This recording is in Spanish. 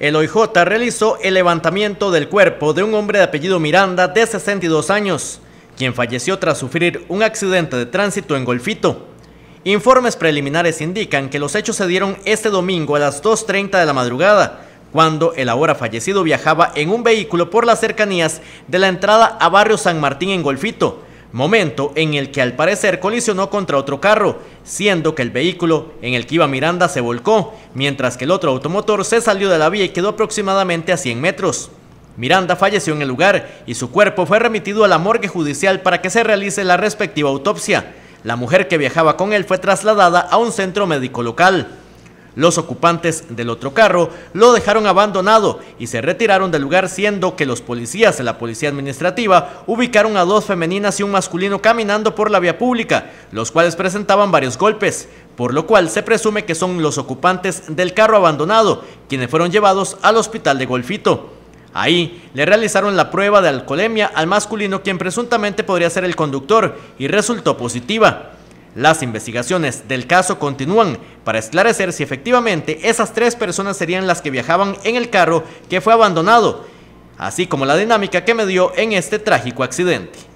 El OIJ realizó el levantamiento del cuerpo de un hombre de apellido Miranda de 62 años, quien falleció tras sufrir un accidente de tránsito en Golfito. Informes preliminares indican que los hechos se dieron este domingo a las 2.30 de la madrugada, cuando el ahora fallecido viajaba en un vehículo por las cercanías de la entrada a Barrio San Martín en Golfito, momento en el que al parecer colisionó contra otro carro, siendo que el vehículo en el que iba Miranda se volcó, mientras que el otro automotor se salió de la vía y quedó aproximadamente a 100 metros. Miranda falleció en el lugar y su cuerpo fue remitido a la morgue judicial para que se realice la respectiva autopsia. La mujer que viajaba con él fue trasladada a un centro médico local. Los ocupantes del otro carro lo dejaron abandonado y se retiraron del lugar siendo que los policías de la policía administrativa ubicaron a dos femeninas y un masculino caminando por la vía pública, los cuales presentaban varios golpes, por lo cual se presume que son los ocupantes del carro abandonado, quienes fueron llevados al hospital de Golfito. Ahí le realizaron la prueba de alcoholemia al masculino quien presuntamente podría ser el conductor y resultó positiva. Las investigaciones del caso continúan para esclarecer si efectivamente esas tres personas serían las que viajaban en el carro que fue abandonado, así como la dinámica que me dio en este trágico accidente.